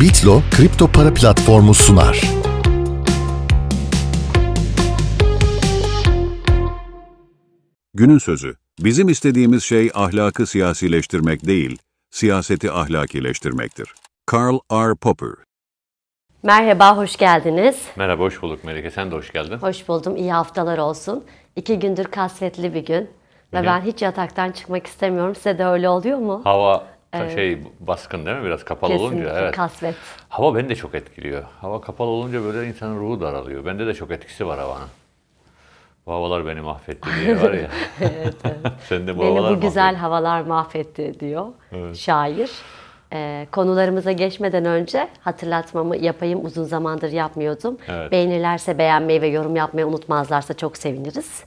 Bitlo kripto para platformu sunar. Günün sözü, bizim istediğimiz şey ahlakı siyasileştirmek değil, siyaseti ahlakileştirmektir. Karl R. Popper Merhaba, hoş geldiniz. Merhaba, hoş bulduk Melike. Sen de hoş geldin. Hoş buldum, iyi haftalar olsun. İki gündür kasvetli bir gün. Ve ben hiç yataktan çıkmak istemiyorum. Size de öyle oluyor mu? Hava Evet. Şey baskın değil mi? Biraz kapalı Kesinlikle, olunca. Evet. kasvet. Hava beni de çok etkiliyor. Hava kapalı olunca böyle insanın ruhu daralıyor. Bende de çok etkisi var havanın. Bu havalar beni mahvetti diye var ya. evet, evet. Sen de bu beni havalar bu güzel mahvetti. havalar mahvetti diyor evet. şair. Ee, konularımıza geçmeden önce hatırlatmamı yapayım. Uzun zamandır yapmıyordum. Evet. Beğenirlerse beğenmeyi ve yorum yapmayı unutmazlarsa çok seviniriz.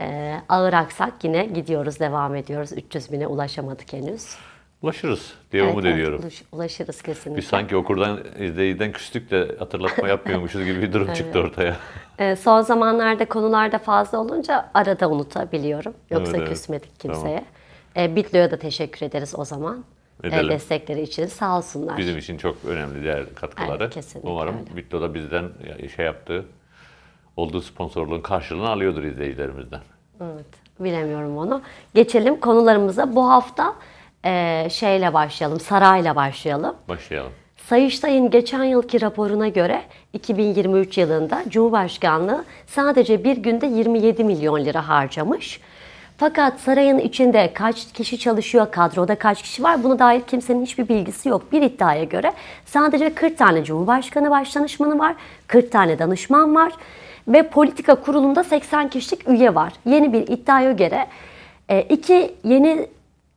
Ee, ağır aksak yine gidiyoruz, devam ediyoruz. 300 bine ulaşamadık henüz. Ulaşırız diye evet, umut evet, Ulaşırız kesinlikle. Biz sanki okurdan, izleyiden küstük de hatırlatma yapmıyormuşuz gibi bir durum evet. çıktı ortaya. Ee, son zamanlarda konularda fazla olunca arada unutabiliyorum. Yoksa evet, evet. küsmedik kimseye. Tamam. Ee, Bitlo'ya da teşekkür ederiz o zaman. Ee, Edelim. destekleri için sağ olsunlar. Bizim için çok önemli diğer katkıları. Evet, kesinlikle Umarım öyle. Bitlo da bizden şey yaptığı, olduğu sponsorluğun karşılığını alıyordur izleyicilerimizden. Evet, bilemiyorum onu. Geçelim konularımıza. Bu hafta e, şeyle başlayalım, sarayla başlayalım. Başlayalım. Sayıştay'ın geçen yılki raporuna göre 2023 yılında Cumhurbaşkanlığı sadece bir günde 27 milyon lira harcamış. Fakat sarayın içinde kaç kişi çalışıyor, kadroda kaç kişi var buna dair kimsenin hiçbir bilgisi yok. Bir iddiaya göre sadece 40 tane Cumhurbaşkanı başdanışmanı var, 40 tane danışman var ve politika kurulunda 80 kişilik üye var. Yeni bir iddiaya göre e, iki yeni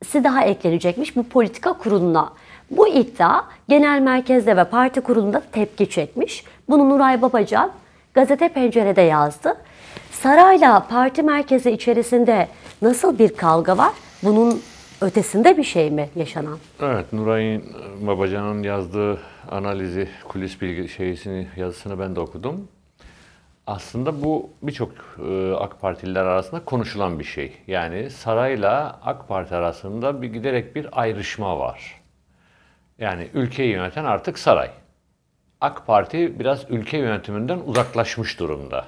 si daha eklenecekmiş bu politika kuruluna. Bu iddia genel merkezde ve parti kurulunda tepki çekmiş. Bunu Nuray Babacan gazete pencerede yazdı. Sarayla parti merkezi içerisinde nasıl bir kavga var? Bunun ötesinde bir şey mi yaşanan? Evet, Nuray'ın e, Babacan'ın yazdığı analizi, kulis bilgi şeysini, yazısını ben de okudum aslında bu birçok e, AK Partililer arasında konuşulan bir şey. Yani sarayla AK Parti arasında bir giderek bir ayrışma var. Yani ülkeyi yöneten artık saray. AK Parti biraz ülke yönetiminden uzaklaşmış durumda.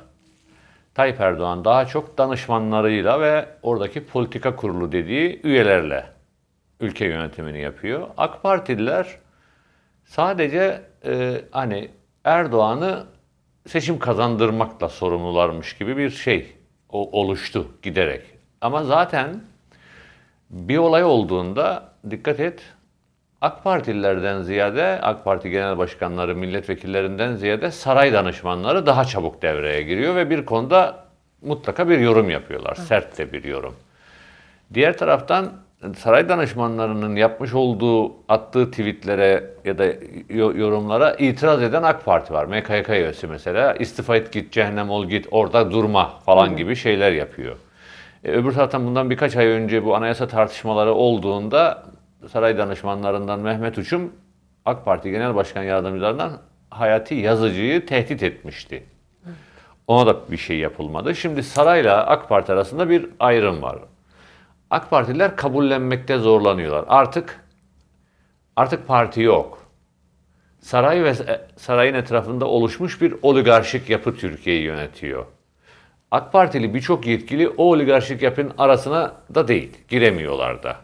Tayyip Erdoğan daha çok danışmanlarıyla ve oradaki politika kurulu dediği üyelerle ülke yönetimini yapıyor. AK Partililer sadece e, hani Erdoğan'ı seçim kazandırmakla sorumlularmış gibi bir şey o, oluştu giderek. Ama zaten bir olay olduğunda dikkat et AK Partililerden ziyade, AK Parti genel başkanları, milletvekillerinden ziyade saray danışmanları daha çabuk devreye giriyor ve bir konuda mutlaka bir yorum yapıyorlar. Evet. Sert de bir yorum. Diğer taraftan saray danışmanlarının yapmış olduğu, attığı tweetlere ya da yorumlara itiraz eden AK Parti var. MKYK üyesi mesela istifa et git, cehennem ol git, orada durma falan Hı. gibi şeyler yapıyor. E, öbür taraftan bundan birkaç ay önce bu anayasa tartışmaları olduğunda saray danışmanlarından Mehmet Uçum AK Parti Genel Başkan Yardımcılarından Hayati Yazıcı'yı tehdit etmişti. Ona da bir şey yapılmadı. Şimdi sarayla AK Parti arasında bir ayrım var. AK Partililer kabullenmekte zorlanıyorlar. Artık artık parti yok. Saray ve e, sarayın etrafında oluşmuş bir oligarşik yapı Türkiye'yi yönetiyor. AK Partili birçok yetkili o oligarşik yapının arasına da değil, giremiyorlar da.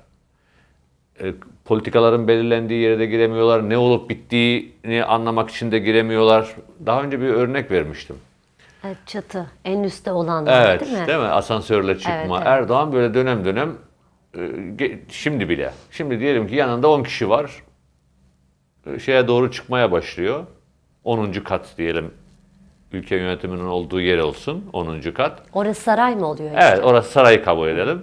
E, politikaların belirlendiği yere de giremiyorlar, ne olup bittiğini anlamak için de giremiyorlar. Daha önce bir örnek vermiştim. Evet, çatı, en üstte olanlar evet, değil mi? Değil mi? Asansörle çıkma. Evet, evet. Erdoğan böyle dönem dönem e, şimdi bile. Şimdi diyelim ki yanında 10 kişi var. E, şeye doğru çıkmaya başlıyor. 10. kat diyelim ülke yönetiminin olduğu yer olsun 10. kat. Orası saray mı oluyor? Işte? Evet orası saray kabul edelim.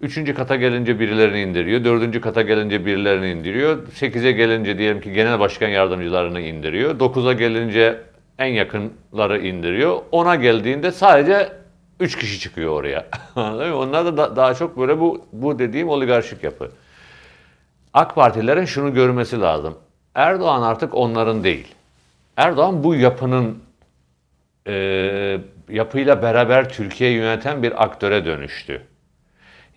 Üçüncü kata gelince birilerini indiriyor. Dördüncü kata gelince birilerini indiriyor. Sekize gelince diyelim ki genel başkan yardımcılarını indiriyor. Dokuza gelince en yakınları indiriyor. Ona geldiğinde sadece 3 kişi çıkıyor oraya. Onlar da, da daha çok böyle bu, bu dediğim oligarşik yapı. AK Partilerin şunu görmesi lazım. Erdoğan artık onların değil. Erdoğan bu yapının e, yapıyla beraber Türkiye'yi yöneten bir aktöre dönüştü.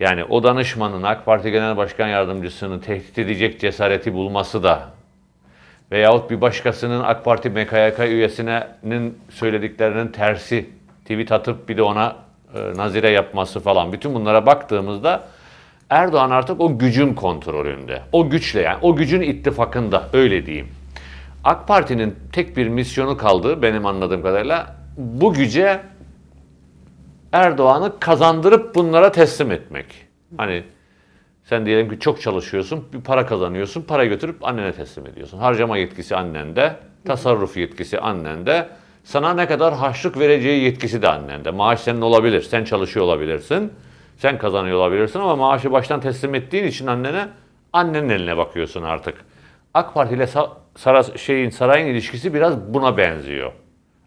Yani o danışmanın AK Parti Genel Başkan Yardımcısını tehdit edecek cesareti bulması da veyahut bir başkasının AK Parti MKYK üyesinin söylediklerinin tersi tweet atıp bir de ona e, nazire yapması falan. Bütün bunlara baktığımızda Erdoğan artık o gücün kontrolünde. O güçle yani o gücün ittifakında öyle diyeyim. AK Parti'nin tek bir misyonu kaldı benim anladığım kadarıyla bu güce Erdoğan'ı kazandırıp bunlara teslim etmek. Hani sen diyelim ki çok çalışıyorsun, bir para kazanıyorsun, para götürüp annene teslim ediyorsun. Harcama yetkisi annende, tasarruf yetkisi annende, sana ne kadar harçlık vereceği yetkisi de annende. Maaş senin olabilir, sen çalışıyor olabilirsin, sen kazanıyor olabilirsin ama maaşı baştan teslim ettiğin için annene, annenin eline bakıyorsun artık. AK Parti ile şeyin, sarayın ilişkisi biraz buna benziyor.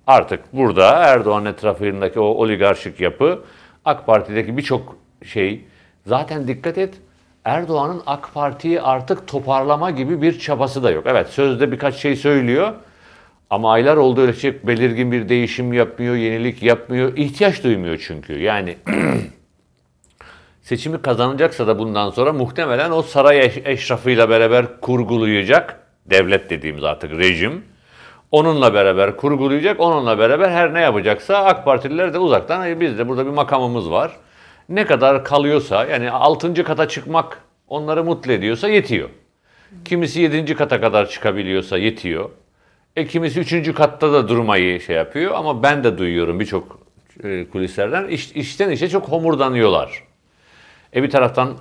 Artık burada Erdoğan etrafındaki o oligarşik yapı, AK Parti'deki birçok şey, zaten dikkat et, Erdoğan'ın AK Parti'yi artık toparlama gibi bir çabası da yok. Evet sözde birkaç şey söylüyor ama aylar oldu öyle şey belirgin bir değişim yapmıyor, yenilik yapmıyor. İhtiyaç duymuyor çünkü. Yani seçimi kazanacaksa da bundan sonra muhtemelen o saray eş- eşrafıyla beraber kurgulayacak. Devlet dediğimiz artık rejim. Onunla beraber kurgulayacak, onunla beraber her ne yapacaksa AK Partililer de uzaktan biz de burada bir makamımız var ne kadar kalıyorsa yani 6. kata çıkmak onları mutlu ediyorsa yetiyor. Kimisi 7. kata kadar çıkabiliyorsa yetiyor. E kimisi 3. katta da durmayı şey yapıyor ama ben de duyuyorum birçok e, kulislerden iş, işten işe çok homurdanıyorlar. E bir taraftan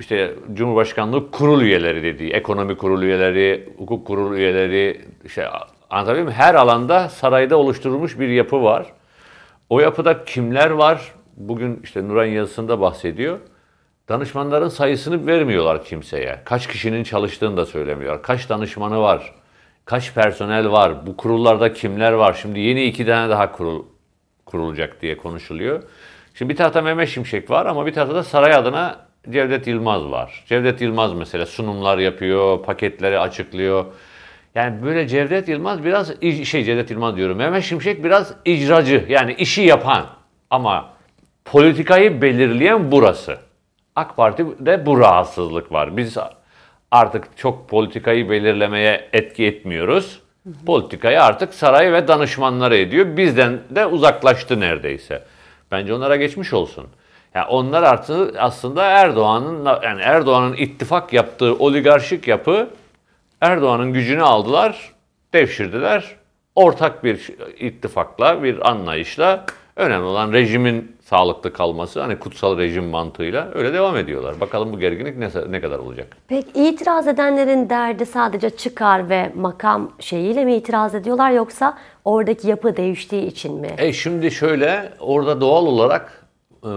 işte Cumhurbaşkanlığı kurul üyeleri dediği, ekonomi kurul üyeleri, hukuk kurul üyeleri, şey anlatabiliyor muyum? Her alanda sarayda oluşturulmuş bir yapı var. O yapıda kimler var? bugün işte Nuran yazısında bahsediyor. Danışmanların sayısını vermiyorlar kimseye. Kaç kişinin çalıştığını da söylemiyor. Kaç danışmanı var? Kaç personel var? Bu kurullarda kimler var? Şimdi yeni iki tane daha kurul kurulacak diye konuşuluyor. Şimdi bir tarafta Mehmet Şimşek var ama bir tarafta da saray adına Cevdet Yılmaz var. Cevdet Yılmaz mesela sunumlar yapıyor, paketleri açıklıyor. Yani böyle Cevdet Yılmaz biraz şey Cevdet Yılmaz diyorum. Mehmet Şimşek biraz icracı yani işi yapan ama politikayı belirleyen burası. AK Parti'de bu rahatsızlık var. Biz artık çok politikayı belirlemeye etki etmiyoruz. Politikayı artık saray ve danışmanları ediyor. Bizden de uzaklaştı neredeyse. Bence onlara geçmiş olsun. Yani onlar artık aslında Erdoğan'ın yani Erdoğan'ın ittifak yaptığı oligarşik yapı Erdoğan'ın gücünü aldılar, devşirdiler. Ortak bir ittifakla, bir anlayışla önemli olan rejimin sağlıklı kalması hani kutsal rejim mantığıyla öyle devam ediyorlar. Bakalım bu gerginlik ne, ne kadar olacak? Peki itiraz edenlerin derdi sadece çıkar ve makam şeyiyle mi itiraz ediyorlar yoksa oradaki yapı değiştiği için mi? E şimdi şöyle orada doğal olarak e,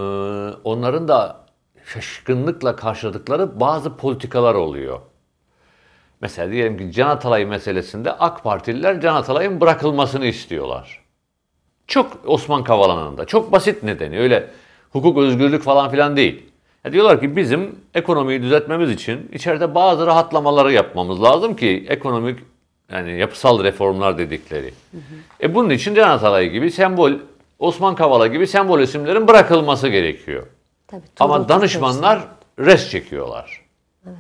onların da şaşkınlıkla karşıladıkları bazı politikalar oluyor. Mesela diyelim ki Can Atalay meselesinde AK Partililer Can Atalay'ın bırakılmasını istiyorlar. Çok Osman Kavala'nında. Çok basit nedeni. Öyle hukuk özgürlük falan filan değil. Ya diyorlar ki bizim ekonomiyi düzeltmemiz için içeride bazı rahatlamaları yapmamız lazım ki ekonomik yani yapısal reformlar dedikleri. Hı hı. E bunun için Can Atalay gibi sembol, Osman Kavala gibi sembol isimlerin bırakılması gerekiyor. Tabii, Ama danışmanlar diyorsun. res çekiyorlar. Evet.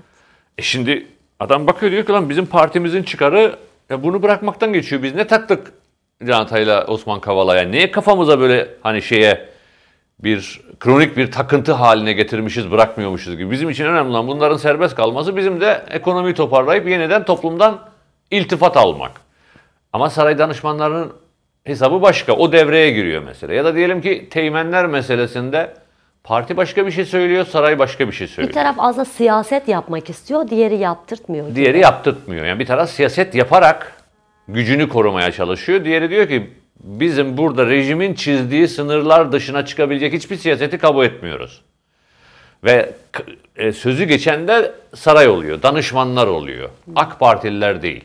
E şimdi adam bakıyor diyor ki lan bizim partimizin çıkarı ya bunu bırakmaktan geçiyor. Biz ne taktık Atay'la Osman Kavala'ya niye kafamıza böyle hani şeye bir kronik bir takıntı haline getirmişiz, bırakmıyormuşuz gibi. Bizim için önemli olan bunların serbest kalması, bizim de ekonomiyi toparlayıp yeniden toplumdan iltifat almak. Ama saray danışmanlarının hesabı başka. O devreye giriyor mesela. Ya da diyelim ki teğmenler meselesinde parti başka bir şey söylüyor, saray başka bir şey söylüyor. Bir taraf aslında siyaset yapmak istiyor, diğeri yaptırtmıyor. Gibi. Diğeri yaptırtmıyor. Yani bir taraf siyaset yaparak gücünü korumaya çalışıyor. Diğeri diyor ki bizim burada rejimin çizdiği sınırlar dışına çıkabilecek hiçbir siyaseti kabul etmiyoruz. Ve e, sözü de saray oluyor, danışmanlar oluyor. AK Partililer değil.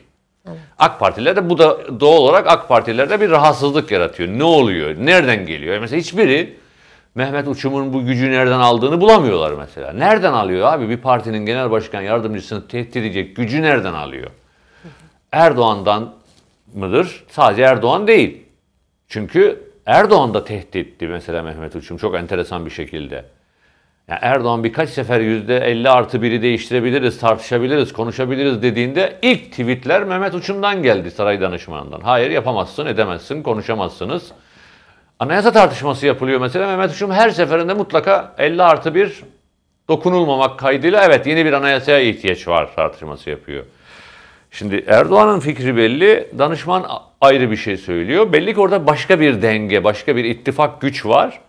AK Partililer de bu da doğal olarak AK Partililerde bir rahatsızlık yaratıyor. Ne oluyor? Nereden geliyor? E, mesela hiçbiri Mehmet Uçum'un bu gücü nereden aldığını bulamıyorlar mesela. Nereden alıyor abi? Bir partinin genel başkan yardımcısını tehdit edecek gücü nereden alıyor? Erdoğan'dan mıdır? Sadece Erdoğan değil. Çünkü Erdoğan da tehditti mesela Mehmet Uçum çok enteresan bir şekilde. Yani Erdoğan birkaç sefer yüzde %50 artı 1'i değiştirebiliriz, tartışabiliriz, konuşabiliriz dediğinde ilk tweetler Mehmet Uçum'dan geldi saray danışmanından. Hayır yapamazsın, edemezsin, konuşamazsınız. Anayasa tartışması yapılıyor mesela. Mehmet Uçum her seferinde mutlaka 50 artı 1 dokunulmamak kaydıyla evet yeni bir anayasaya ihtiyaç var tartışması yapıyor. Şimdi Erdoğan'ın fikri belli, danışman ayrı bir şey söylüyor. Belli ki orada başka bir denge, başka bir ittifak güç var.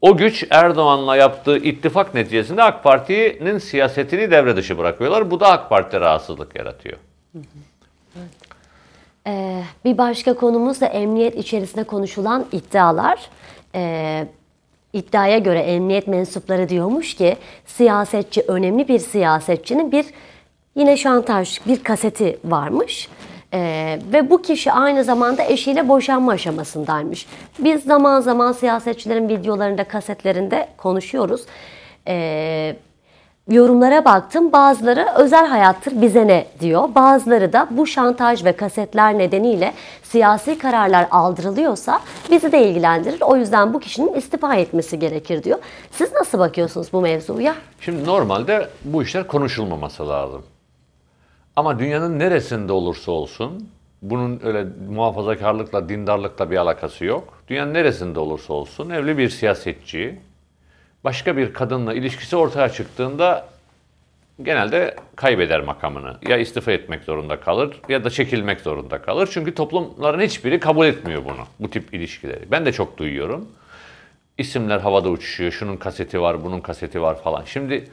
O güç Erdoğan'la yaptığı ittifak neticesinde AK Parti'nin siyasetini devre dışı bırakıyorlar. Bu da AK Parti'de rahatsızlık yaratıyor. Ee, bir başka konumuz da emniyet içerisinde konuşulan iddialar. Ee, göre emniyet mensupları diyormuş ki siyasetçi önemli bir siyasetçinin bir yine şantaj bir kaseti varmış. Ee, ve bu kişi aynı zamanda eşiyle boşanma aşamasındaymış. Biz zaman zaman siyasetçilerin videolarında, kasetlerinde konuşuyoruz. Ee, yorumlara baktım. Bazıları özel hayattır bize ne diyor. Bazıları da bu şantaj ve kasetler nedeniyle siyasi kararlar aldırılıyorsa bizi de ilgilendirir. O yüzden bu kişinin istifa etmesi gerekir diyor. Siz nasıl bakıyorsunuz bu mevzuya? Şimdi normalde bu işler konuşulmaması lazım. Ama dünyanın neresinde olursa olsun, bunun öyle muhafazakarlıkla, dindarlıkla bir alakası yok. Dünyanın neresinde olursa olsun evli bir siyasetçi başka bir kadınla ilişkisi ortaya çıktığında genelde kaybeder makamını. Ya istifa etmek zorunda kalır ya da çekilmek zorunda kalır. Çünkü toplumların hiçbiri kabul etmiyor bunu, bu tip ilişkileri. Ben de çok duyuyorum. İsimler havada uçuşuyor, şunun kaseti var, bunun kaseti var falan. Şimdi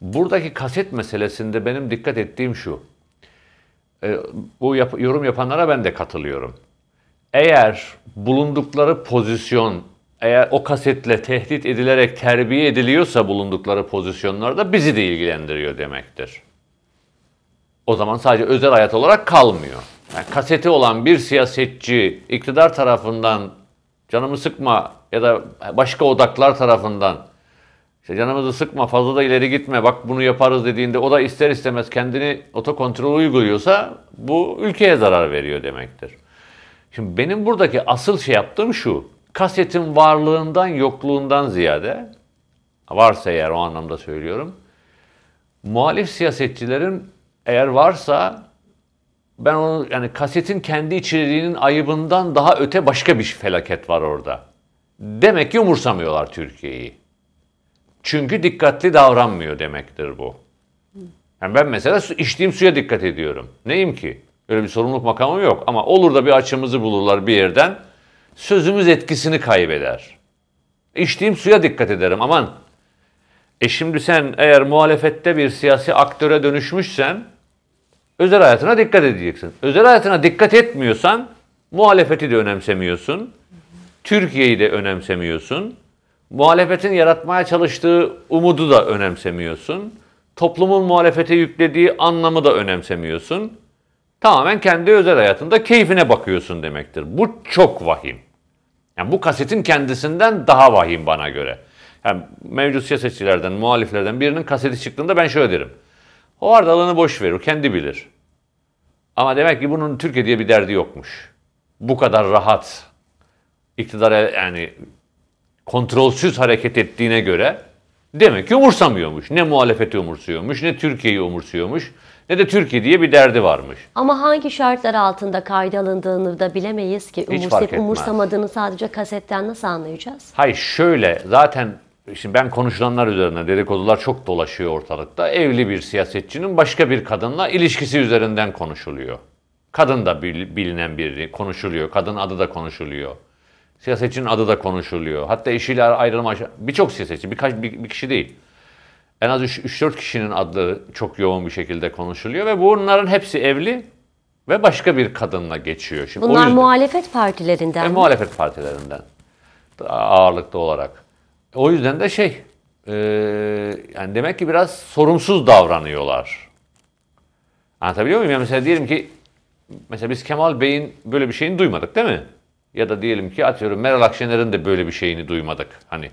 buradaki kaset meselesinde benim dikkat ettiğim şu. E, bu yap- yorum yapanlara ben de katılıyorum. Eğer bulundukları pozisyon eğer o kasetle tehdit edilerek terbiye ediliyorsa bulundukları pozisyonlarda bizi de ilgilendiriyor demektir. O zaman sadece özel hayat olarak kalmıyor. Yani kaseti olan bir siyasetçi iktidar tarafından canımı sıkma ya da başka odaklar tarafından işte canımızı sıkma, fazla da ileri gitme, bak bunu yaparız dediğinde o da ister istemez kendini otokontrol uyguluyorsa bu ülkeye zarar veriyor demektir. Şimdi benim buradaki asıl şey yaptığım şu, kasetin varlığından, yokluğundan ziyade, varsa eğer o anlamda söylüyorum, muhalif siyasetçilerin eğer varsa ben onu yani kasetin kendi içeriğinin ayıbından daha öte başka bir felaket var orada. Demek ki umursamıyorlar Türkiye'yi. Çünkü dikkatli davranmıyor demektir bu. Yani ben mesela su, içtiğim suya dikkat ediyorum. Neyim ki? Öyle bir sorumluluk makamım yok. Ama olur da bir açımızı bulurlar bir yerden. Sözümüz etkisini kaybeder. İçtiğim suya dikkat ederim. Aman e şimdi sen eğer muhalefette bir siyasi aktöre dönüşmüşsen özel hayatına dikkat edeceksin. Özel hayatına dikkat etmiyorsan muhalefeti de önemsemiyorsun. Türkiye'yi de önemsemiyorsun muhalefetin yaratmaya çalıştığı umudu da önemsemiyorsun. Toplumun muhalefete yüklediği anlamı da önemsemiyorsun. Tamamen kendi özel hayatında keyfine bakıyorsun demektir. Bu çok vahim. Yani bu kasetin kendisinden daha vahim bana göre. Yani mevcut siyasetçilerden, muhaliflerden birinin kaseti çıktığında ben şöyle derim. O ardalığını boş verir, kendi bilir. Ama demek ki bunun Türkiye diye bir derdi yokmuş. Bu kadar rahat iktidara yani kontrolsüz hareket ettiğine göre demek ki umursamıyormuş. Ne muhalefeti umursuyormuş, ne Türkiye'yi umursuyormuş, ne de Türkiye diye bir derdi varmış. Ama hangi şartlar altında kayda alındığını da bilemeyiz ki. Hiç umursamadığını sadece kasetten nasıl anlayacağız? Hayır şöyle zaten şimdi ben konuşulanlar üzerine dedikodular çok dolaşıyor ortalıkta. Evli bir siyasetçinin başka bir kadınla ilişkisi üzerinden konuşuluyor. Kadın da bilinen biri konuşuluyor. Kadın adı da konuşuluyor. Siyasetçinin adı da konuşuluyor. Hatta eşiyle ayrılma birçok siyasetçi, birkaç bir, bir kişi değil. En az 3-4 kişinin adı çok yoğun bir şekilde konuşuluyor ve bunların hepsi evli ve başka bir kadınla geçiyor. Şimdi Bunlar yüzden, muhalefet partilerinden. E, mi? muhalefet partilerinden ağırlıklı olarak. O yüzden de şey, e, yani demek ki biraz sorumsuz davranıyorlar. Anlatabiliyor muyum? Yani mesela diyelim ki, mesela biz Kemal Bey'in böyle bir şeyini duymadık değil mi? Ya da diyelim ki atıyorum Meral Akşener'in de böyle bir şeyini duymadık. Hani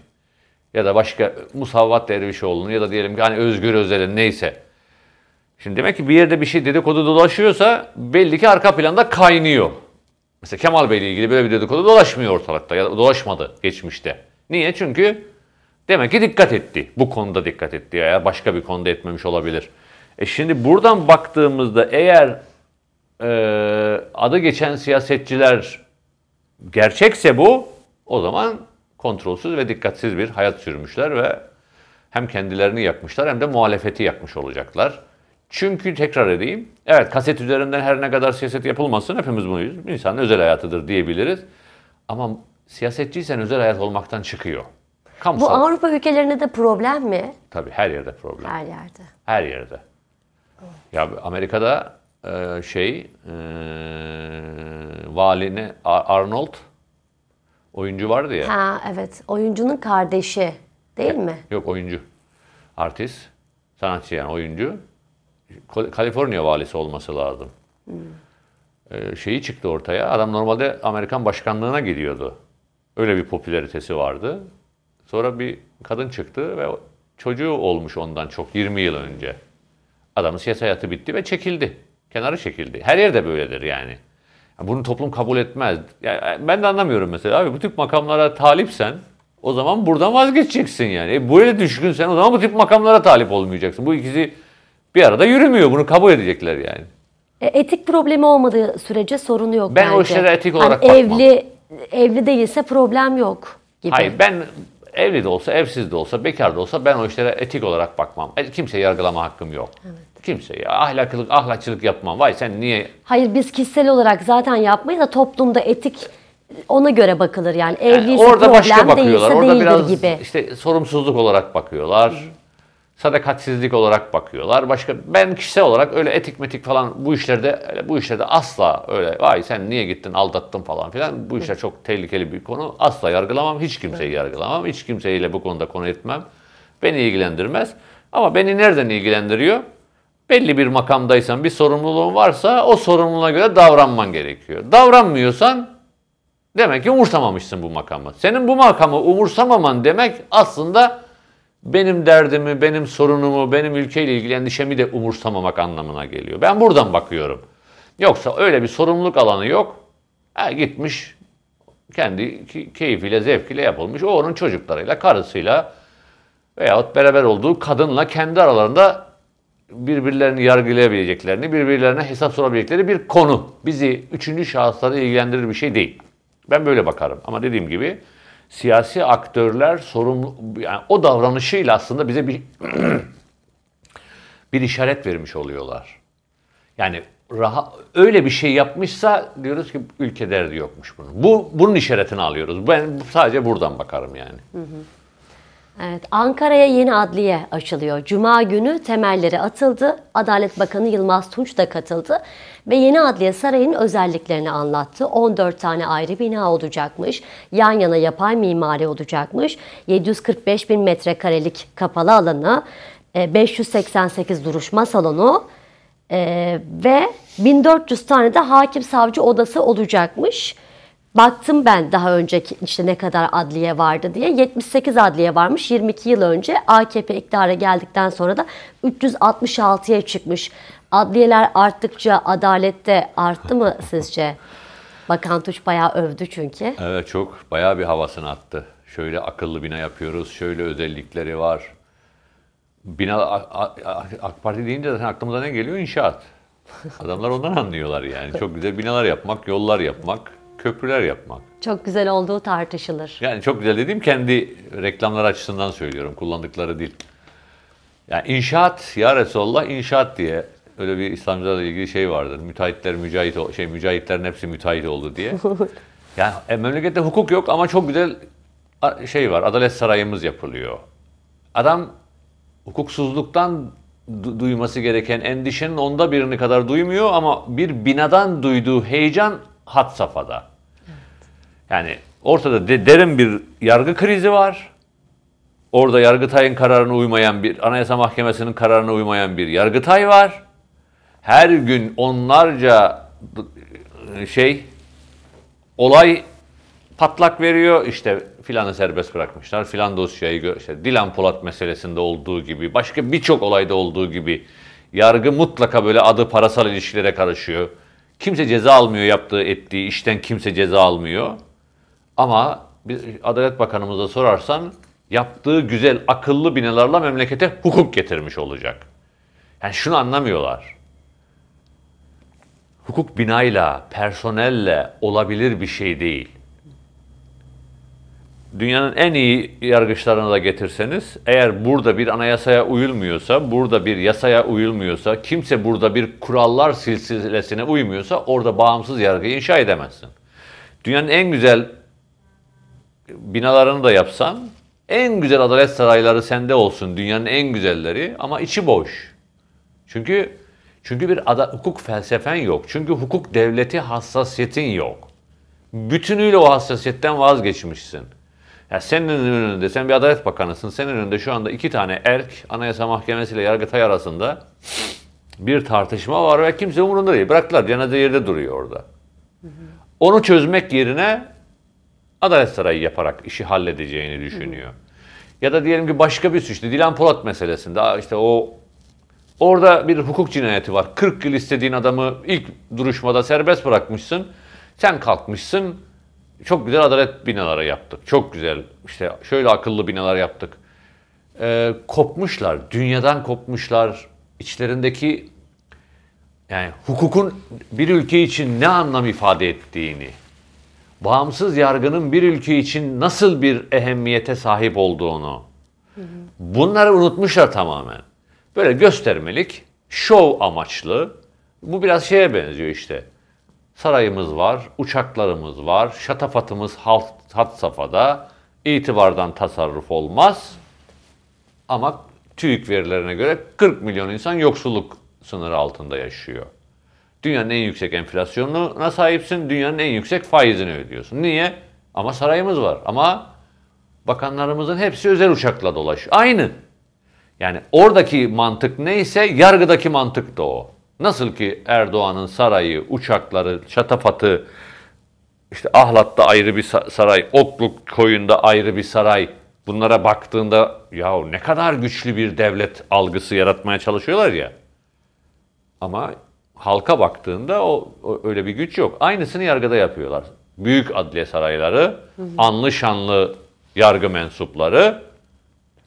ya da başka Musavvat Dervişoğlu'nun ya da diyelim ki hani Özgür Özel'in neyse. Şimdi demek ki bir yerde bir şey dedikodu dolaşıyorsa belli ki arka planda kaynıyor. Mesela Kemal Bey ilgili böyle bir dedikodu dolaşmıyor ortalıkta ya da dolaşmadı geçmişte. Niye? Çünkü demek ki dikkat etti. Bu konuda dikkat etti ya başka bir konuda etmemiş olabilir. E şimdi buradan baktığımızda eğer e, adı geçen siyasetçiler gerçekse bu o zaman kontrolsüz ve dikkatsiz bir hayat sürmüşler ve hem kendilerini yakmışlar hem de muhalefeti yakmış olacaklar. Çünkü tekrar edeyim, evet kaset üzerinden her ne kadar siyaset yapılmasın hepimiz bunu bunuyuz. İnsanın özel hayatıdır diyebiliriz. Ama siyasetçiysen özel hayat olmaktan çıkıyor. Kamusal. Bu Avrupa ülkelerinde de problem mi? Tabii her yerde problem. Her yerde. Her yerde. Evet. Ya Amerika'da e, şey e, valini Ar- Arnold oyuncu vardı ya. Ha evet. Oyuncunun kardeşi değil mi? Yok oyuncu. Artist, sanatçı yani oyuncu. Kaliforniya valisi olması lazım. Hmm. Ee, şeyi çıktı ortaya. Adam normalde Amerikan başkanlığına gidiyordu. Öyle bir popülaritesi vardı. Sonra bir kadın çıktı ve çocuğu olmuş ondan çok 20 yıl önce. Adamın siyaset hayatı bitti ve çekildi. Kenarı çekildi. Her yerde böyledir yani. Bunu toplum kabul etmez. Yani ben de anlamıyorum mesela. Abi bu tip makamlara talipsen o zaman buradan vazgeçeceksin yani. E, böyle düşkünsen o zaman bu tip makamlara talip olmayacaksın. Bu ikisi bir arada yürümüyor. Bunu kabul edecekler yani. E, etik problemi olmadığı sürece sorunu yok Ben bence. o işlere etik hani olarak yani bakmam. Evli, evli değilse problem yok gibi. Hayır ben evli de olsa, evsiz de olsa, bekar da olsa ben o işlere etik olarak bakmam. E, kimseye yargılama hakkım yok. Evet. Kimseye ahlakçılık, ahlakçılık yapmam. Vay sen niye? Hayır biz kişisel olarak zaten yapmayız da toplumda etik ona göre bakılır yani. Evliyse yani orada problem, başka bakıyorlar. Orada biraz gibi. işte sorumsuzluk olarak bakıyorlar. Hı. Sadakatsizlik olarak bakıyorlar. Başka ben kişisel olarak öyle etik metik falan bu işlerde bu işlerde asla öyle vay sen niye gittin aldattın falan filan bu işler çok tehlikeli bir konu. Asla yargılamam. Hiç kimseyi yargılamam. Hiç kimseyle bu konuda konu etmem. Beni ilgilendirmez. Ama beni nereden ilgilendiriyor? belli bir makamdaysan, bir sorumluluğun varsa o sorumluluğa göre davranman gerekiyor. Davranmıyorsan demek ki umursamamışsın bu makamı. Senin bu makamı umursamaman demek aslında benim derdimi, benim sorunumu, benim ülkeyle ilgili endişemi de umursamamak anlamına geliyor. Ben buradan bakıyorum. Yoksa öyle bir sorumluluk alanı yok. Ha, gitmiş kendi keyfiyle, zevkiyle yapılmış. O onun çocuklarıyla, karısıyla veyahut beraber olduğu kadınla kendi aralarında birbirlerini yargılayabileceklerini, birbirlerine hesap sorabilecekleri bir konu. Bizi üçüncü şahısları ilgilendirir bir şey değil. Ben böyle bakarım. Ama dediğim gibi siyasi aktörler sorumlu, yani o davranışıyla aslında bize bir bir işaret vermiş oluyorlar. Yani rahat, öyle bir şey yapmışsa diyoruz ki ülke derdi yokmuş bunun. Bu bunun işaretini alıyoruz. Ben sadece buradan bakarım yani. Hı hı. Evet, Ankara'ya yeni adliye açılıyor. Cuma günü temelleri atıldı. Adalet Bakanı Yılmaz Tunç da katıldı ve yeni adliye sarayın özelliklerini anlattı. 14 tane ayrı bina olacakmış. Yan yana yapay mimari olacakmış. 745 bin metrekarelik kapalı alanı, 588 e, duruşma salonu e, ve 1400 tane de hakim savcı odası olacakmış. Baktım ben daha önceki işte ne kadar adliye vardı diye. 78 adliye varmış 22 yıl önce. AKP iktidara geldikten sonra da 366'ya çıkmış. Adliyeler arttıkça adalette arttı mı sizce? Bakan Tuç bayağı övdü çünkü. Evet çok bayağı bir havasını attı. Şöyle akıllı bina yapıyoruz, şöyle özellikleri var. Bina AK Parti deyince zaten aklımıza ne geliyor? İnşaat. Adamlar ondan anlıyorlar yani. Çok güzel binalar yapmak, yollar yapmak, köprüler yapmak. Çok güzel olduğu tartışılır. Yani çok güzel dediğim kendi reklamlar açısından söylüyorum. Kullandıkları dil. Yani inşaat ya Resulallah inşaat diye öyle bir İslamcılarla ilgili şey vardır. Müteahhitler mücahit şey mücahitlerin hepsi müteahhit oldu diye. yani e, memlekette hukuk yok ama çok güzel şey var. Adalet sarayımız yapılıyor. Adam hukuksuzluktan duyması gereken endişenin onda birini kadar duymuyor ama bir binadan duyduğu heyecan hat safhada. Yani ortada de, derin bir yargı krizi var. Orada Yargıtay'ın kararına uymayan bir, Anayasa Mahkemesi'nin kararına uymayan bir Yargıtay var. Her gün onlarca e, şey, olay patlak veriyor. İşte filanı serbest bırakmışlar, filan dosyayı, işte Dilan Polat meselesinde olduğu gibi, başka birçok olayda olduğu gibi yargı mutlaka böyle adı parasal ilişkilere karışıyor. Kimse ceza almıyor yaptığı, ettiği işten kimse ceza almıyor. Ama bir Adalet Bakanımıza sorarsan yaptığı güzel, akıllı binalarla memlekete hukuk getirmiş olacak. Yani şunu anlamıyorlar. Hukuk binayla, personelle olabilir bir şey değil. Dünyanın en iyi yargıçlarını da getirseniz, eğer burada bir anayasaya uyulmuyorsa, burada bir yasaya uyulmuyorsa, kimse burada bir kurallar silsilesine uymuyorsa orada bağımsız yargı inşa edemezsin. Dünyanın en güzel binalarını da yapsan en güzel adalet sarayları sende olsun. Dünyanın en güzelleri ama içi boş. Çünkü çünkü bir ada, hukuk felsefen yok. Çünkü hukuk devleti hassasiyetin yok. Bütünüyle o hassasiyetten vazgeçmişsin. Ya senin önünde, sen bir adalet bakanısın. Senin önünde şu anda iki tane erk Anayasa Mahkemesi ile Yargıtay arasında bir tartışma var ve kimse umurunda değil. Bıraktılar cenaze yerde duruyor orada. Onu çözmek yerine Adalet Sarayı yaparak işi halledeceğini düşünüyor. Hı Ya da diyelim ki başka bir suçlu Dilan Polat meselesinde işte o orada bir hukuk cinayeti var. 40 yıl istediğin adamı ilk duruşmada serbest bırakmışsın. Sen kalkmışsın. Çok güzel adalet binaları yaptık. Çok güzel işte şöyle akıllı binalar yaptık. Ee, kopmuşlar. Dünyadan kopmuşlar. İçlerindeki yani hukukun bir ülke için ne anlam ifade ettiğini, bağımsız yargının bir ülke için nasıl bir ehemmiyete sahip olduğunu. Bunları unutmuşlar tamamen. Böyle göstermelik, şov amaçlı. Bu biraz şeye benziyor işte. Sarayımız var, uçaklarımız var, şatafatımız halt, hat safhada. İtibardan tasarruf olmaz. Ama TÜİK verilerine göre 40 milyon insan yoksulluk sınırı altında yaşıyor. Dünyanın en yüksek enflasyonuna sahipsin, dünyanın en yüksek faizini ödüyorsun. Niye? Ama sarayımız var. Ama bakanlarımızın hepsi özel uçakla dolaşıyor. Aynı. Yani oradaki mantık neyse yargıdaki mantık da o. Nasıl ki Erdoğan'ın sarayı, uçakları, şatafatı, işte Ahlat'ta ayrı bir saray, Okluk koyunda ayrı bir saray. Bunlara baktığında ya ne kadar güçlü bir devlet algısı yaratmaya çalışıyorlar ya. Ama halka baktığında o, o öyle bir güç yok. Aynısını yargıda yapıyorlar. Büyük adliye sarayları, hı hı. anlı şanlı yargı mensupları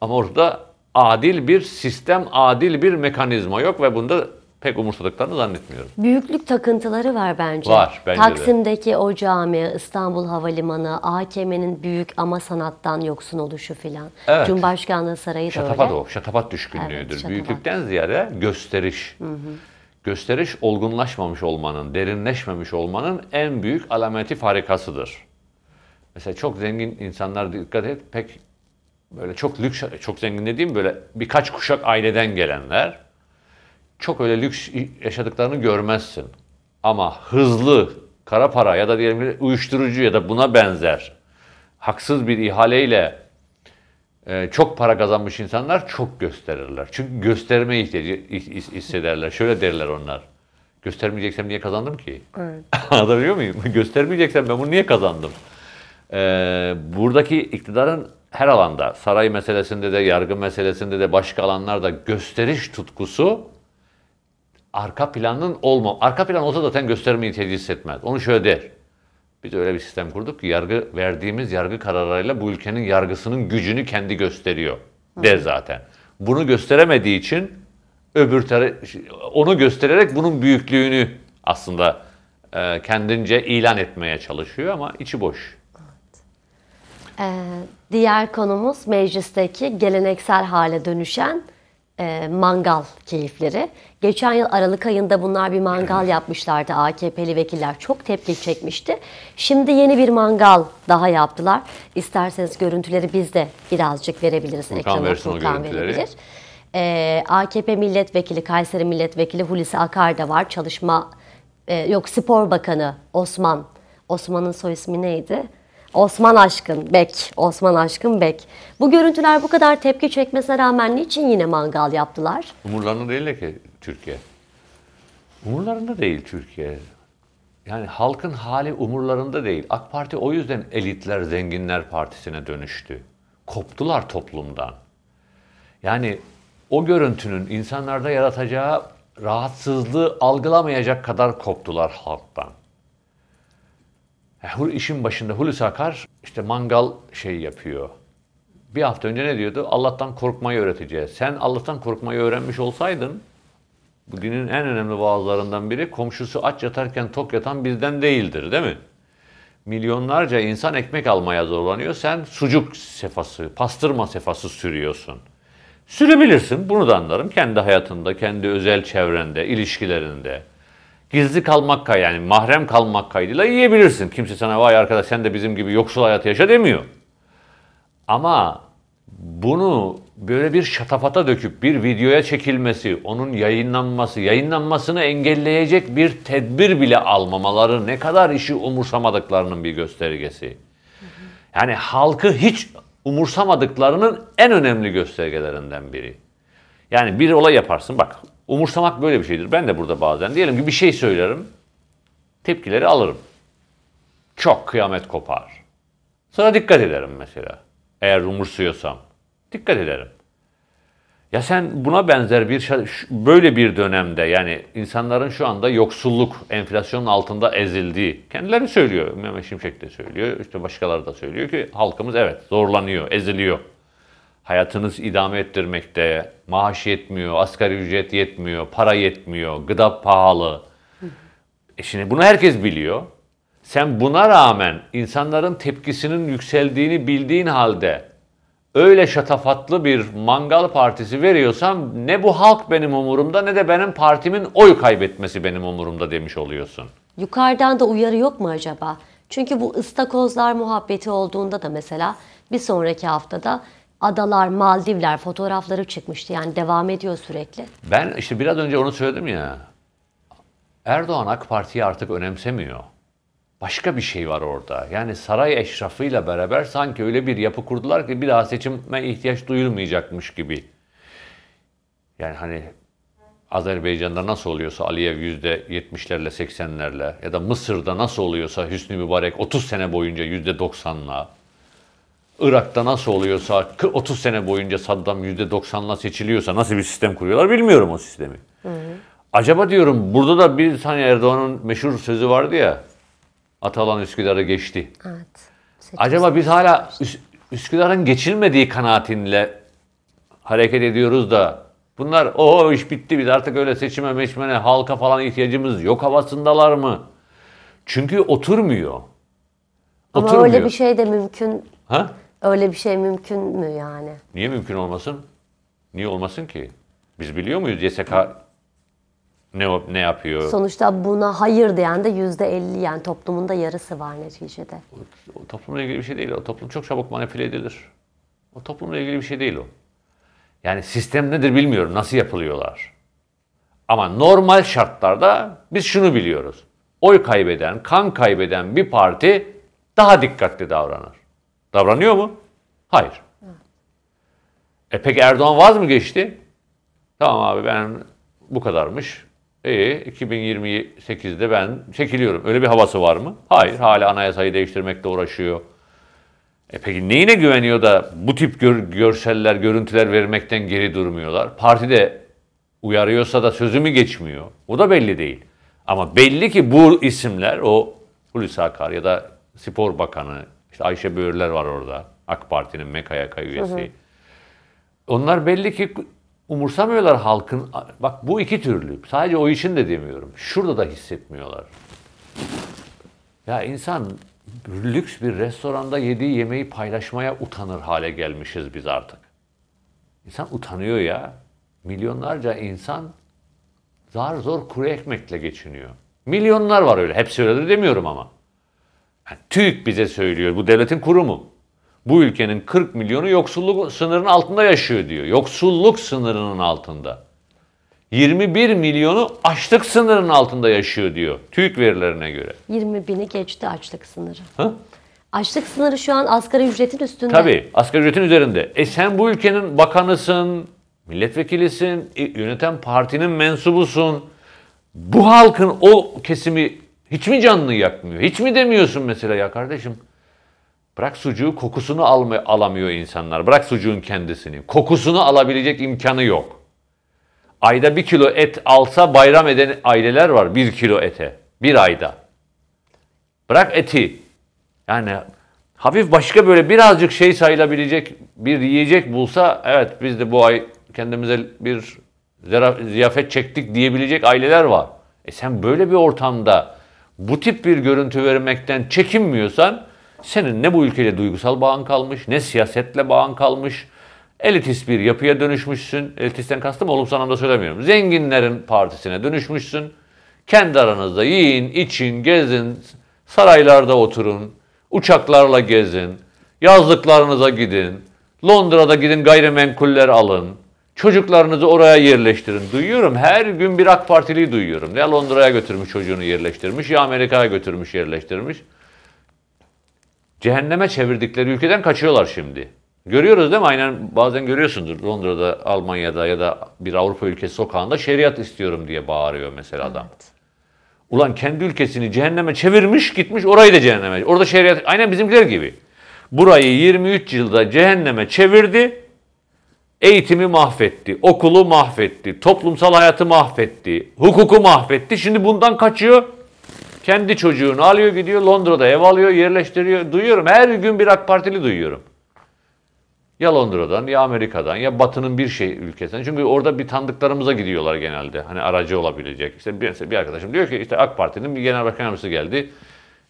ama orada adil bir sistem, adil bir mekanizma yok ve bunda pek umursadıklarını zannetmiyorum. Büyüklük takıntıları var bence. Var bence Taksim'deki de. o cami, İstanbul Havalimanı, AKM'nin büyük ama sanattan yoksun oluşu filan. Evet. Cumhurbaşkanlığı Sarayı şatafat da öyle. Şatafat o, şatafat düşkünlüğüdür. Evet, şatafat. Büyüklükten ziyade gösteriş. Hı hı gösteriş olgunlaşmamış olmanın, derinleşmemiş olmanın en büyük alameti farikasıdır. Mesela çok zengin insanlar dikkat et pek böyle çok lüks, çok zengin dediğim böyle birkaç kuşak aileden gelenler çok öyle lüks yaşadıklarını görmezsin. Ama hızlı kara para ya da diyelim ki uyuşturucu ya da buna benzer haksız bir ihaleyle ee, çok para kazanmış insanlar çok gösterirler. Çünkü gösterme ihtiyacı hissederler. Şöyle derler onlar. Göstermeyeceksem niye kazandım ki? Evet. Anlatabiliyor muyum? Göstermeyeceksem ben bunu niye kazandım? Ee, buradaki iktidarın her alanda, saray meselesinde de, yargı meselesinde de, başka alanlarda gösteriş tutkusu arka planın olma. Arka plan olsa da zaten gösterme ihtiyacı hissetmez. Onu şöyle der. Biz öyle bir sistem kurduk ki yargı verdiğimiz yargı kararlarıyla bu ülkenin yargısının gücünü kendi gösteriyor der zaten. Bunu gösteremediği için öbür onu göstererek bunun büyüklüğünü aslında e, kendince ilan etmeye çalışıyor ama içi boş. Ee, diğer konumuz meclisteki geleneksel hale dönüşen e, mangal keyifleri. Geçen yıl Aralık ayında bunlar bir mangal yapmışlardı AKP'li vekiller. Çok tepki çekmişti. Şimdi yeni bir mangal daha yaptılar. İsterseniz görüntüleri biz de birazcık verebiliriz. Furkan Ekrem versin Furkan verebilir. E, AKP milletvekili, Kayseri milletvekili Hulusi Akar da var. Çalışma, e, yok spor bakanı Osman. Osman'ın soy ismi neydi? Osman Aşkın Bek, Osman Aşkın Bek. Bu görüntüler bu kadar tepki çekmesine rağmen niçin yine mangal yaptılar? Umurlarında değil ki Türkiye. Umurlarında değil Türkiye. Yani halkın hali umurlarında değil. AK Parti o yüzden elitler, zenginler partisine dönüştü. Koptular toplumdan. Yani o görüntünün insanlarda yaratacağı rahatsızlığı algılamayacak kadar koptular halktan. E, işin başında Hulusi Akar işte mangal şeyi yapıyor. Bir hafta önce ne diyordu? Allah'tan korkmayı öğreteceğiz. Sen Allah'tan korkmayı öğrenmiş olsaydın bugünün en önemli vaazlarından biri komşusu aç yatarken tok yatan bizden değildir değil mi? Milyonlarca insan ekmek almaya zorlanıyor. Sen sucuk sefası, pastırma sefası sürüyorsun. Sürebilirsin bunu da anlarım kendi hayatında, kendi özel çevrende, ilişkilerinde gizli kalmak kay yani mahrem kalmak kaydıyla yiyebilirsin. Kimse sana vay arkadaş sen de bizim gibi yoksul hayatı yaşa demiyor. Ama bunu böyle bir şatafata döküp bir videoya çekilmesi, onun yayınlanması, yayınlanmasını engelleyecek bir tedbir bile almamaları ne kadar işi umursamadıklarının bir göstergesi. Yani halkı hiç umursamadıklarının en önemli göstergelerinden biri. Yani bir olay yaparsın bak Umursamak böyle bir şeydir. Ben de burada bazen diyelim ki bir şey söylerim, tepkileri alırım. Çok kıyamet kopar. Sonra dikkat ederim mesela. Eğer umursuyorsam. Dikkat ederim. Ya sen buna benzer bir böyle bir dönemde yani insanların şu anda yoksulluk, enflasyonun altında ezildiği, kendileri söylüyor, Mehmet Şimşek de söylüyor, İşte başkaları da söylüyor ki halkımız evet zorlanıyor, eziliyor hayatınız idame ettirmekte, maaş yetmiyor, asgari ücret yetmiyor, para yetmiyor, gıda pahalı. E şimdi bunu herkes biliyor. Sen buna rağmen insanların tepkisinin yükseldiğini bildiğin halde öyle şatafatlı bir mangal partisi veriyorsan ne bu halk benim umurumda ne de benim partimin oy kaybetmesi benim umurumda demiş oluyorsun. Yukarıdan da uyarı yok mu acaba? Çünkü bu ıstakozlar muhabbeti olduğunda da mesela bir sonraki haftada adalar, Maldivler fotoğrafları çıkmıştı. Yani devam ediyor sürekli. Ben işte biraz önce onu söyledim ya. Erdoğan AK Parti'yi artık önemsemiyor. Başka bir şey var orada. Yani saray eşrafıyla beraber sanki öyle bir yapı kurdular ki bir daha seçime ihtiyaç duyulmayacakmış gibi. Yani hani Azerbaycan'da nasıl oluyorsa Aliyev %70'lerle 80'lerle ya da Mısır'da nasıl oluyorsa Hüsnü Mübarek 30 sene boyunca %90'la Irak'ta nasıl oluyorsa 30 sene boyunca Saddam %90'la seçiliyorsa nasıl bir sistem kuruyorlar bilmiyorum o sistemi. Hı hı. Acaba diyorum burada da bir tane Erdoğan'ın meşhur sözü vardı ya. Atalan Üsküdar'ı geçti. Evet. Acaba biz hala Üs- Üsküdar'ın geçilmediği kanaatinle hareket ediyoruz da bunlar o iş bitti biz artık öyle seçime meçmene halka falan ihtiyacımız yok havasındalar mı? Çünkü oturmuyor. Ama oturmuyor. öyle bir şey de mümkün. Ha? Öyle bir şey mümkün mü yani? Niye mümkün olmasın? Niye olmasın ki? Biz biliyor muyuz YSK ne, ne yapıyor? Sonuçta buna hayır diyen de yüzde elli yani toplumun da yarısı var neticede. O, o toplumla ilgili bir şey değil. O toplum çok çabuk manipüle edilir. O toplumla ilgili bir şey değil o. Yani sistem nedir bilmiyorum. Nasıl yapılıyorlar? Ama normal şartlarda biz şunu biliyoruz. Oy kaybeden, kan kaybeden bir parti daha dikkatli davranır. Davranıyor mu? Hayır. E peki Erdoğan vaz mı geçti? Tamam abi ben bu kadarmış. E, İyi 2028'de ben çekiliyorum. Öyle bir havası var mı? Hayır hala anayasayı değiştirmekle uğraşıyor. E peki neyine güveniyor da bu tip gör, görseller, görüntüler vermekten geri durmuyorlar? Parti de uyarıyorsa da sözü mü geçmiyor? O da belli değil. Ama belli ki bu isimler o Hulusi Akar ya da Spor Bakanı işte Ayşe Böğürler var orada. AK Parti'nin MKYK üyesi. Hı hı. Onlar belli ki umursamıyorlar halkın. Bak bu iki türlü. Sadece o için de demiyorum. Şurada da hissetmiyorlar. Ya insan lüks bir restoranda yediği yemeği paylaşmaya utanır hale gelmişiz biz artık. İnsan utanıyor ya. Milyonlarca insan zar zor kuru ekmekle geçiniyor. Milyonlar var öyle. Hepsi öyledir demiyorum ama. TÜİK bize söylüyor. Bu devletin kurumu. Bu ülkenin 40 milyonu yoksulluk sınırının altında yaşıyor diyor. Yoksulluk sınırının altında. 21 milyonu açlık sınırının altında yaşıyor diyor. TÜİK verilerine göre. 20 bini geçti açlık sınırı. Ha? Açlık sınırı şu an asgari ücretin üstünde. Tabii asgari ücretin üzerinde. E sen bu ülkenin bakanısın, milletvekilisin, e, yöneten partinin mensubusun. Bu halkın o kesimi hiç mi canını yakmıyor? Hiç mi demiyorsun mesela ya kardeşim? Bırak sucuğu kokusunu alma, alamıyor insanlar. Bırak sucuğun kendisini. Kokusunu alabilecek imkanı yok. Ayda bir kilo et alsa bayram eden aileler var. Bir kilo ete. Bir ayda. Bırak eti. Yani hafif başka böyle birazcık şey sayılabilecek bir yiyecek bulsa evet biz de bu ay kendimize bir ziyafet çektik diyebilecek aileler var. E sen böyle bir ortamda bu tip bir görüntü vermekten çekinmiyorsan senin ne bu ülkeyle duygusal bağın kalmış, ne siyasetle bağın kalmış, elitist bir yapıya dönüşmüşsün. elitisten kastım olumsuz anlamda söylemiyorum. Zenginlerin partisine dönüşmüşsün. Kendi aranızda yiyin, için, gezin, saraylarda oturun, uçaklarla gezin, yazlıklarınıza gidin, Londra'da gidin gayrimenkuller alın, Çocuklarınızı oraya yerleştirin. Duyuyorum her gün bir AK Partili duyuyorum. Ya Londra'ya götürmüş çocuğunu yerleştirmiş ya Amerika'ya götürmüş yerleştirmiş. Cehenneme çevirdikleri ülkeden kaçıyorlar şimdi. Görüyoruz değil mi? Aynen bazen görüyorsundur Londra'da, Almanya'da ya da bir Avrupa ülkesi sokağında şeriat istiyorum diye bağırıyor mesela adam. Evet. Ulan kendi ülkesini cehenneme çevirmiş gitmiş orayı da cehenneme. Orada şeriat aynen bizimkiler gibi. Burayı 23 yılda cehenneme çevirdi. Eğitimi mahvetti, okulu mahvetti, toplumsal hayatı mahvetti, hukuku mahvetti. Şimdi bundan kaçıyor. Kendi çocuğunu alıyor gidiyor Londra'da ev alıyor, yerleştiriyor. Duyuyorum her gün bir AK Partili duyuyorum. Ya Londra'dan ya Amerika'dan ya Batı'nın bir şey ülkesinden. Çünkü orada bir tanıdıklarımıza gidiyorlar genelde. Hani aracı olabilecek. İşte bir, bir arkadaşım diyor ki işte AK Parti'nin bir genel başkan yardımcısı geldi.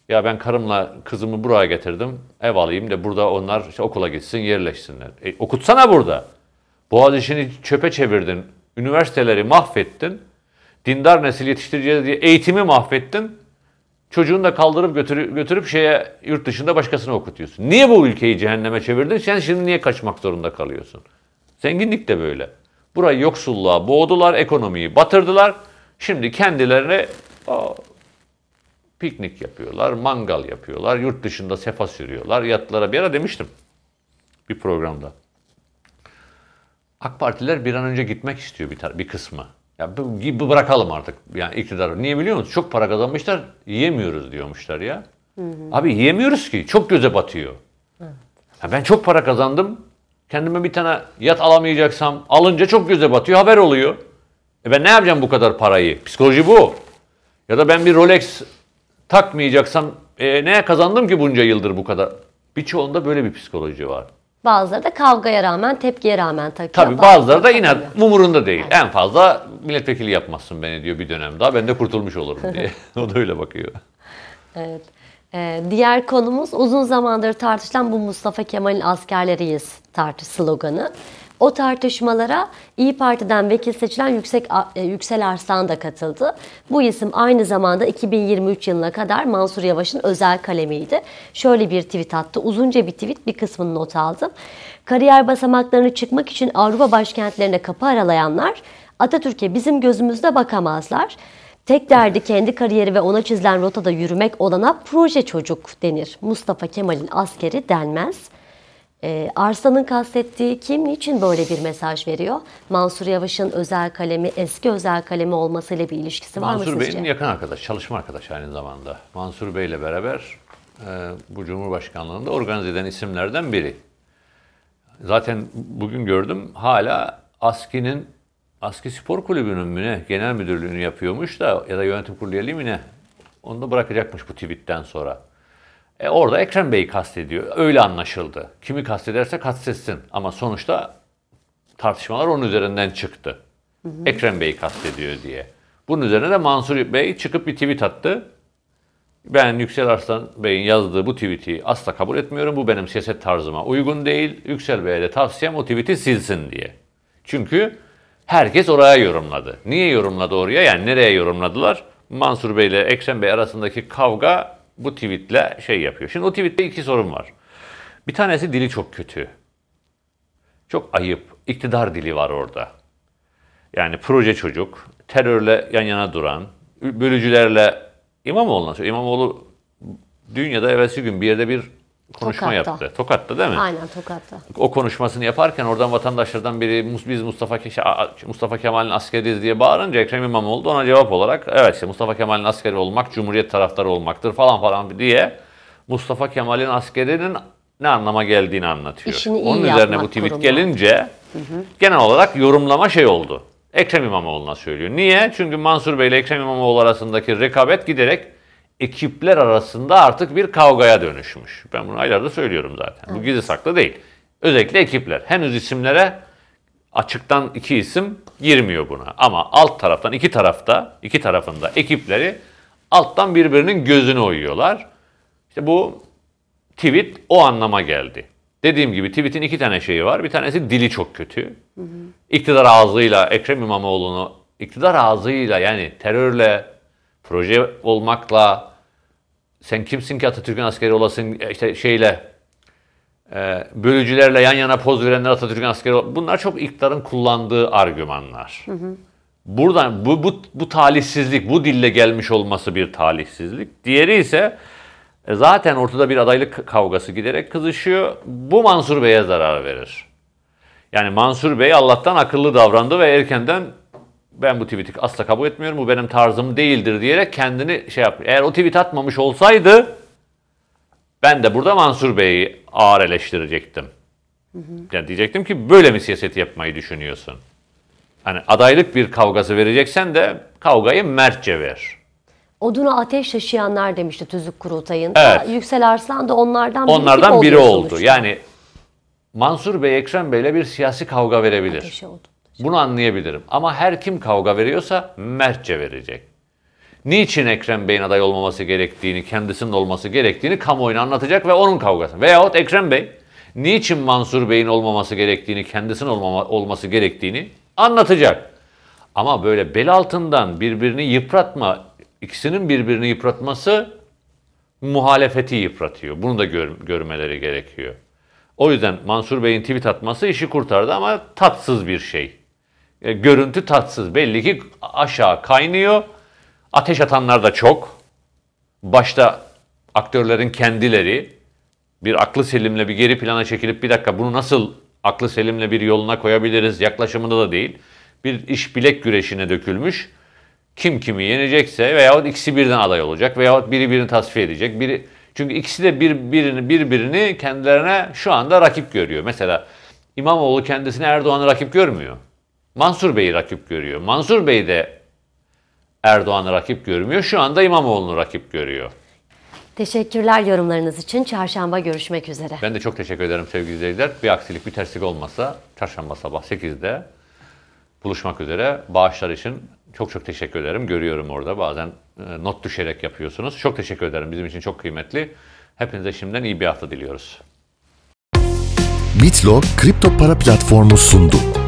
Ya ben karımla kızımı buraya getirdim. Ev alayım da burada onlar işte okula gitsin, yerleşsinler. E, okutsana burada. Boğaz işini çöpe çevirdin, üniversiteleri mahvettin, dindar nesil yetiştireceğiz diye eğitimi mahvettin, çocuğunu da kaldırıp götürüp, götürüp şeye yurt dışında başkasını okutuyorsun. Niye bu ülkeyi cehenneme çevirdin? Sen şimdi niye kaçmak zorunda kalıyorsun? Zenginlik de böyle. Burayı yoksulluğa boğdular, ekonomiyi batırdılar. Şimdi kendilerine o, piknik yapıyorlar, mangal yapıyorlar, yurt dışında sefa sürüyorlar, yatlara bir ara demiştim bir programda. AK Partiler bir an önce gitmek istiyor bir, tar- bir kısmı. Ya bu, bu bırakalım artık yani iktidar. Niye biliyor musunuz? Çok para kazanmışlar, yiyemiyoruz diyormuşlar ya. Hı hı. Abi yiyemiyoruz ki. Çok göze batıyor. Evet. Ya ben çok para kazandım. Kendime bir tane yat alamayacaksam alınca çok göze batıyor, haber oluyor. E ben ne yapacağım bu kadar parayı? Psikoloji bu. Ya da ben bir Rolex takmayacaksam e, neye kazandım ki bunca yıldır bu kadar? Birçoğunda böyle bir psikoloji var. Bazıları da kavgaya rağmen, tepkiye rağmen takıyor. Tabii bazıları da inat umurunda değil. Yani. En fazla milletvekili yapmazsın beni diyor bir dönem daha. Ben de kurtulmuş olurum diye. o da öyle bakıyor. Evet. Ee, diğer konumuz uzun zamandır tartışılan bu Mustafa Kemal'in askerleriyiz tartış sloganı. O tartışmalara İyi Parti'den vekil seçilen Yüksek e, Yüksel Arslan da katıldı. Bu isim aynı zamanda 2023 yılına kadar Mansur Yavaş'ın özel kalemiydi. Şöyle bir tweet attı. Uzunca bir tweet bir kısmını not aldım. Kariyer basamaklarını çıkmak için Avrupa başkentlerine kapı aralayanlar Atatürk'e bizim gözümüzde bakamazlar. Tek derdi kendi kariyeri ve ona çizilen rotada yürümek olana proje çocuk denir. Mustafa Kemal'in askeri denmez.'' E, Arslan'ın kastettiği kim, niçin böyle bir mesaj veriyor? Mansur Yavaş'ın özel kalemi, eski özel kalemi olmasıyla bir ilişkisi Mansur var mı Mansur Bey'in yakın arkadaş, çalışma arkadaş aynı zamanda. Mansur Bey'le beraber e, bu Cumhurbaşkanlığında organize eden isimlerden biri. Zaten bugün gördüm hala ASKİ'nin, ASKİ Spor Kulübü'nün mü ne, genel müdürlüğünü yapıyormuş da ya da yönetim kurulu üyeliği mi ne? Onu da bırakacakmış bu tweetten sonra. E, orada Ekrem Bey'i kastediyor. Öyle anlaşıldı. Kimi kastederse kastetsin. Ama sonuçta tartışmalar onun üzerinden çıktı. Hı hı. Ekrem Bey'i kastediyor diye. Bunun üzerine de Mansur Bey çıkıp bir tweet attı. Ben Yüksel Arslan Bey'in yazdığı bu tweet'i asla kabul etmiyorum. Bu benim siyaset tarzıma uygun değil. Yüksel Bey'e de tavsiyem o tweet'i silsin diye. Çünkü herkes oraya yorumladı. Niye yorumladı oraya? Yani nereye yorumladılar? Mansur Bey ile Ekrem Bey arasındaki kavga bu tweetle şey yapıyor. Şimdi o tweette iki sorun var. Bir tanesi dili çok kötü. Çok ayıp. İktidar dili var orada. Yani proje çocuk, terörle yan yana duran, bölücülerle İmamoğlu'na söylüyor. İmamoğlu dünyada evvelsi gün bir yerde bir konuşma Tokat'ta. yaptı. Tokat'ta değil mi? Aynen Tokat'ta. O konuşmasını yaparken oradan vatandaşlardan biri biz Mustafa, Ke- Mustafa Kemal'in askeriyiz diye bağırınca Ekrem İmamoğlu da ona cevap olarak evet işte Mustafa Kemal'in askeri olmak Cumhuriyet taraftarı olmaktır falan falan diye Mustafa Kemal'in askerinin ne anlama geldiğini anlatıyor. İşini iyi Onun üzerine bu tweet kurumda. gelince hı hı. genel olarak yorumlama şey oldu. Ekrem İmamoğlu'na söylüyor. Niye? Çünkü Mansur Bey ile Ekrem İmamoğlu arasındaki rekabet giderek ekipler arasında artık bir kavgaya dönüşmüş. Ben bunu aylarda söylüyorum zaten. Bu gizli saklı değil. Özellikle ekipler. Henüz isimlere açıktan iki isim girmiyor buna. Ama alt taraftan iki tarafta, iki tarafında ekipleri alttan birbirinin gözünü oyuyorlar. İşte bu tweet o anlama geldi. Dediğim gibi tweet'in iki tane şeyi var. Bir tanesi dili çok kötü. Hı hı. İktidar ağzıyla Ekrem İmamoğlu'nu iktidar ağzıyla yani terörle, proje olmakla, sen kimsin ki Atatürk'ün askeri olasın e, işte şeyle e, bölücülerle yan yana poz verenler Atatürk'ün askeri ol- bunlar çok iktidarın kullandığı argümanlar. Hı hı. Buradan bu, bu, bu talihsizlik, bu dille gelmiş olması bir talihsizlik. Diğeri ise e, zaten ortada bir adaylık kavgası giderek kızışıyor. Bu Mansur Bey'e zarar verir. Yani Mansur Bey Allah'tan akıllı davrandı ve erkenden ben bu tweet'i asla kabul etmiyorum. Bu benim tarzım değildir diyerek kendini şey yapıyor. Eğer o tweet atmamış olsaydı ben de burada Mansur Bey'i ağır eleştirecektim. Hı hı. Yani diyecektim ki böyle mi siyaseti yapmayı düşünüyorsun? Hani adaylık bir kavgası vereceksen de kavgayı mertçe ver. Oduna ateş taşıyanlar demişti tüzük kurultayında. Evet. Yüksel Arslan da onlardan, onlardan biri, biri oldu. Sonuçta. Yani Mansur Bey Ekrem Bey'le bir siyasi kavga verebilir. Ateşi oldu. Bunu anlayabilirim. Ama her kim kavga veriyorsa mertçe verecek. Niçin Ekrem Bey'in aday olmaması gerektiğini, kendisinin olması gerektiğini kamuoyuna anlatacak ve onun kavgası. Veyahut Ekrem Bey, niçin Mansur Bey'in olmaması gerektiğini, kendisinin olmama, olması gerektiğini anlatacak. Ama böyle bel altından birbirini yıpratma, ikisinin birbirini yıpratması muhalefeti yıpratıyor. Bunu da gör, görmeleri gerekiyor. O yüzden Mansur Bey'in tweet atması işi kurtardı ama tatsız bir şey. E, görüntü tatsız. Belli ki aşağı kaynıyor. Ateş atanlar da çok. Başta aktörlerin kendileri bir aklı selimle bir geri plana çekilip bir dakika bunu nasıl aklı selimle bir yoluna koyabiliriz yaklaşımında da değil. Bir iş bilek güreşine dökülmüş. Kim kimi yenecekse veyahut ikisi birden aday olacak veyahut biri birini tasfiye edecek. Biri çünkü ikisi de birbirini birbirini kendilerine şu anda rakip görüyor. Mesela İmamoğlu kendisini Erdoğan'ı rakip görmüyor. Mansur Bey'i rakip görüyor. Mansur Bey de Erdoğan'ı rakip görmüyor. Şu anda İmamoğlu'nu rakip görüyor. Teşekkürler yorumlarınız için. Çarşamba görüşmek üzere. Ben de çok teşekkür ederim sevgili izleyiciler. Bir aksilik, bir terslik olmasa çarşamba sabah 8'de buluşmak üzere. Bağışlar için çok çok teşekkür ederim. Görüyorum orada bazen e, not düşerek yapıyorsunuz. Çok teşekkür ederim. Bizim için çok kıymetli. Hepinize şimdiden iyi bir hafta diliyoruz. Bitlo kripto para platformu sundu.